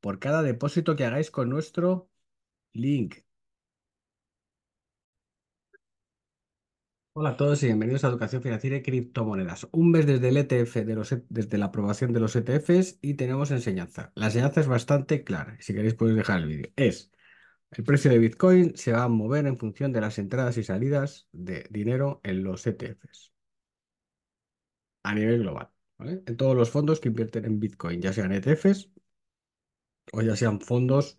por cada depósito que hagáis con nuestro link. Hola a todos y bienvenidos a Educación Financiera y Criptomonedas. Un mes desde el ETF, de los, e desde la aprobación de los ETFs y tenemos enseñanza. La enseñanza es bastante clara. Si queréis podéis dejar el vídeo. Es el precio de Bitcoin se va a mover en función de las entradas y salidas de dinero en los ETFs a nivel global, En todos los fondos que invierten en Bitcoin, ya sean ETFs o ya sean fondos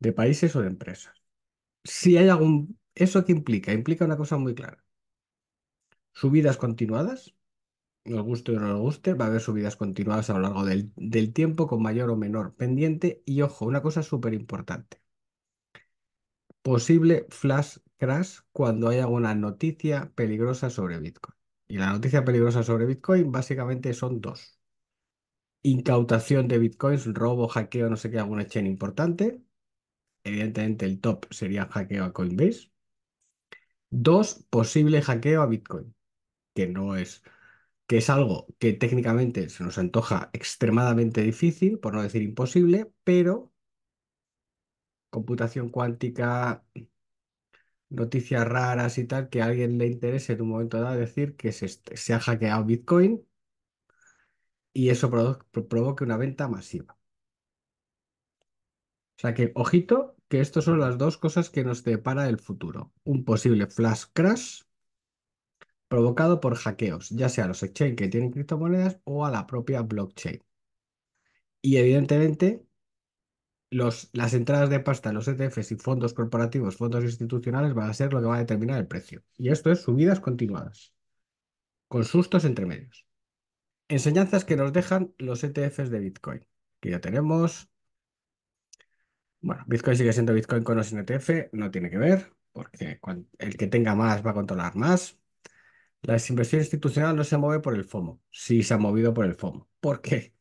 de países o de empresas. Si hay algún... ¿Eso qué implica? Implica una cosa muy clara. Subidas continuadas, nos guste o no nos guste, va a haber subidas continuadas a lo largo del, tiempo con mayor o menor pendiente. Y ojo, una cosa súper importante. Posible flash crash cuando haya alguna noticia peligrosa sobre Bitcoin. Y la noticia peligrosa sobre Bitcoin básicamente son dos incautación de bitcoins, robo, hackeo, no sé qué, alguna chain importante. Evidentemente el top sería hackeo a Coinbase. Dos, posible hackeo a Bitcoin, que no es que es algo que técnicamente se nos antoja extremadamente difícil, por no decir imposible, pero computación cuántica, noticias raras y tal, que a alguien le interese en un momento dado decir que se ha hackeado Bitcoin y eso provoque una venta masiva. O sea que, ojito, que estas son las dos cosas que nos depara el futuro. Un posible flash crash provocado por hackeos, ya sea a los exchange que tienen criptomonedas o a la propia blockchain. Y evidentemente, los, las entradas de pasta en los ETFs y fondos corporativos, fondos institucionales, van a ser lo que va a determinar el precio. Y esto es subidas continuadas, con sustos entre medios. Enseñanzas que nos dejan los ETFs de Bitcoin, que ya tenemos. Bueno, Bitcoin sigue siendo Bitcoin con o sin ETF, no tiene que ver, porque el que tenga más va a controlar más. La inversión institucional no se mueve por el FOMO, sí se ha movido por el FOMO. ¿Por qué?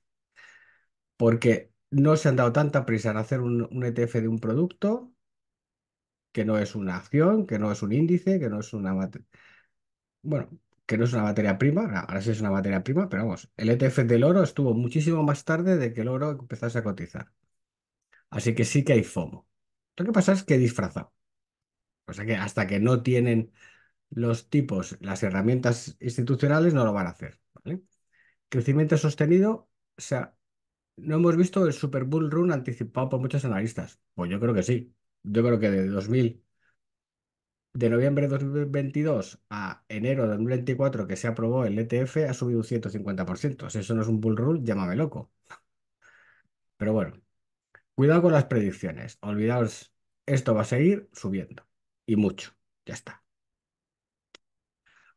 Porque no se han dado tanta prisa en hacer un, un ETF de un producto que no es una acción, que no es un índice, que no es una... Bueno, que no es una materia prima, ahora sí es una materia prima, pero vamos, el ETF del oro estuvo muchísimo más tarde de que el oro empezase a cotizar. Así que sí que hay FOMO. Lo que pasa es que disfrazado. O sea que hasta que no tienen los tipos, las herramientas institucionales, no lo van a hacer. Crecimiento sostenido, o sea, no hemos visto el Super Bull Run anticipado por muchos analistas. Pues yo creo que sí. Yo creo que de 2000 de noviembre de 2022 a enero de 2024 que se aprobó el ETF ha subido un 150%. Si eso no es un bull rule, llámame loco. Pero bueno, cuidado con las predicciones. Olvidaos, esto va a seguir subiendo. Y mucho. Ya está.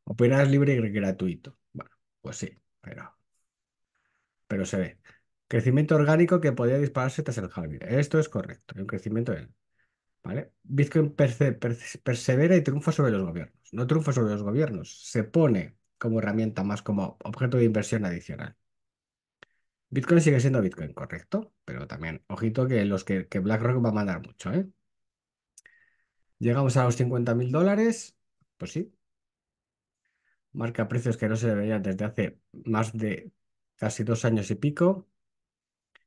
Opinas libre y gratuito. Bueno, pues sí, pero, pero se ve. Crecimiento orgánico que podría dispararse tras el halving. Esto es correcto. Hay un crecimiento del Bitcoin persevera y triunfa sobre los gobiernos. No triunfa sobre los gobiernos, se pone como herramienta más como objeto de inversión adicional. Bitcoin sigue siendo Bitcoin, correcto, pero también, ojito que los que, BlackRock va a mandar mucho, ¿eh? Llegamos a los 50 mil dólares, pues sí. Marca precios que no se veían desde hace más de casi dos años y pico.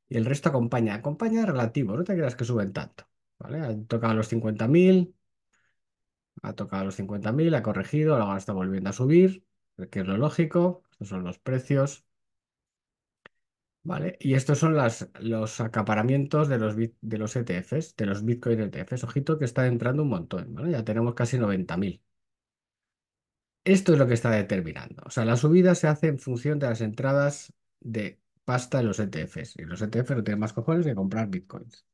Y el resto acompaña, acompaña relativo, no te creas que suben tanto. Ha tocado los 50.000, ha tocado los 50.000, ha corregido, ahora está volviendo a subir, que es lo lógico, estos son los precios. ¿Vale? Y estos son las, los acaparamientos de los, de los ETFs, de los Bitcoin ETFs. Ojito que está entrando un montón, Ya tenemos casi 90.000. Esto es lo que está determinando. O sea, la subida se hace en función de las entradas de pasta en los ETFs. Y los ETFs no tienen más cojones que comprar Bitcoins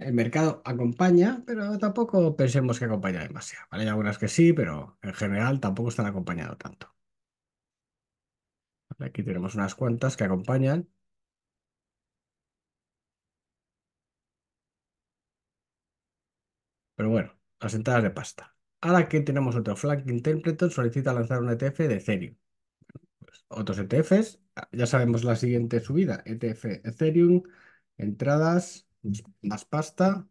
el mercado acompaña, pero tampoco pensemos que acompaña demasiado. Hay algunas que sí, pero en general tampoco están acompañando tanto. aquí tenemos unas cuantas que acompañan. Pero bueno, las entradas de pasta. Ahora que tenemos otro Flag Interpreter, solicita lanzar un ETF de Ethereum. Pues, otros ETFs, ya sabemos la siguiente subida, ETF Ethereum, entradas, más pasta.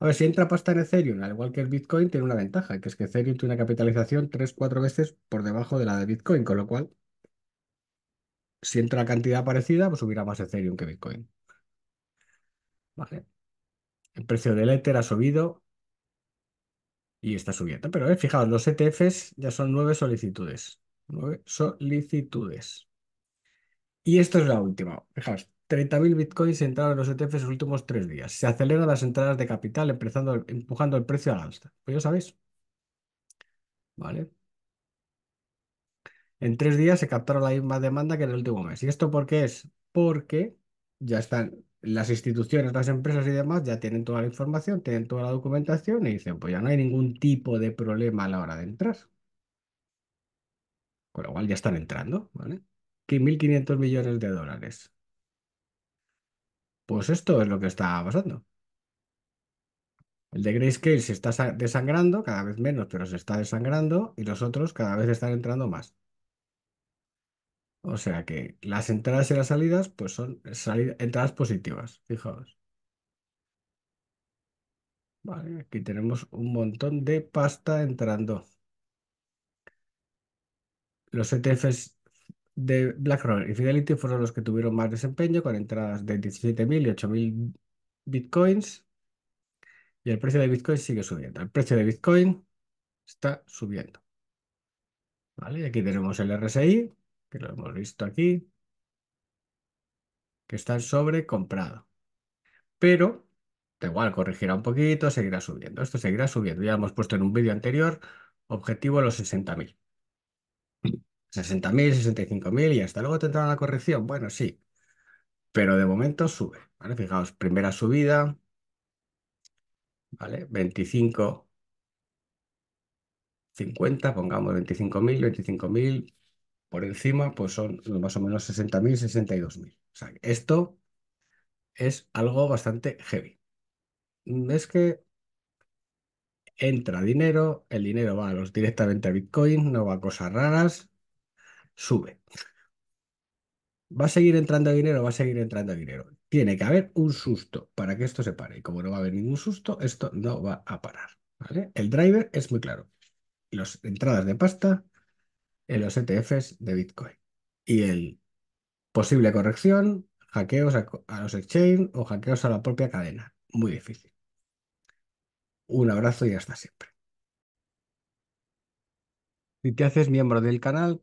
A ver, si entra pasta en Ethereum, al igual que el Bitcoin, tiene una ventaja, que es que Ethereum tiene una capitalización 3-4 veces por debajo de la de Bitcoin, con lo cual, si entra cantidad parecida, pues subirá más Ethereum que Bitcoin. Vale. El precio del Ether ha subido y está subiendo. Pero eh, fijaos, los ETFs ya son nueve solicitudes. Nueve solicitudes. Y esto es la última. Fijaos, 30.000 bitcoins entraron en los ETFs en los últimos tres días. Se aceleran las entradas de capital empezando, empujando el precio al alza. Pues ya sabéis. ¿Vale? En tres días se captaron la misma demanda que en el último mes. ¿Y esto por qué es? Porque ya están las instituciones, las empresas y demás, ya tienen toda la información, tienen toda la documentación y dicen, pues ya no hay ningún tipo de problema a la hora de entrar. Con lo cual ya están entrando, ¿vale? 1.500 millones de dólares. Pues esto es lo que está pasando. El de Grayscale se está desangrando, cada vez menos, pero se está desangrando, y los otros cada vez están entrando más. O sea que las entradas y las salidas, pues son entradas positivas, fijaos. Vale, aquí tenemos un montón de pasta entrando. Los ETFs de BlackRock y Fidelity fueron los que tuvieron más desempeño, con entradas de 17.000 y 8.000 bitcoins. Y el precio de Bitcoin sigue subiendo. El precio de Bitcoin está subiendo. ¿Vale? Y aquí tenemos el RSI, que lo hemos visto aquí, que está sobre comprado Pero, da igual, corregirá un poquito, seguirá subiendo. Esto seguirá subiendo. Ya hemos puesto en un vídeo anterior objetivo a los 60.000. 60.000, 65.000 y hasta luego tendrá la corrección. Bueno, sí, pero de momento sube. ¿vale? Fijaos, primera subida, ¿vale? 25, 50, pongamos 25.000, 25.000 por encima, pues son más o menos 60.000, 62.000. O sea, esto es algo bastante heavy. Es que entra dinero, el dinero va los, directamente a Bitcoin, no va a cosas raras, sube. ¿Va a seguir entrando dinero? Va a seguir entrando dinero. Tiene que haber un susto para que esto se pare. Y como no va a haber ningún susto, esto no va a parar. ¿vale? El driver es muy claro. Las entradas de pasta en los ETFs de Bitcoin. Y el posible corrección, hackeos a los exchange o hackeos a la propia cadena. Muy difícil. Un abrazo y hasta siempre. Si te haces miembro del canal,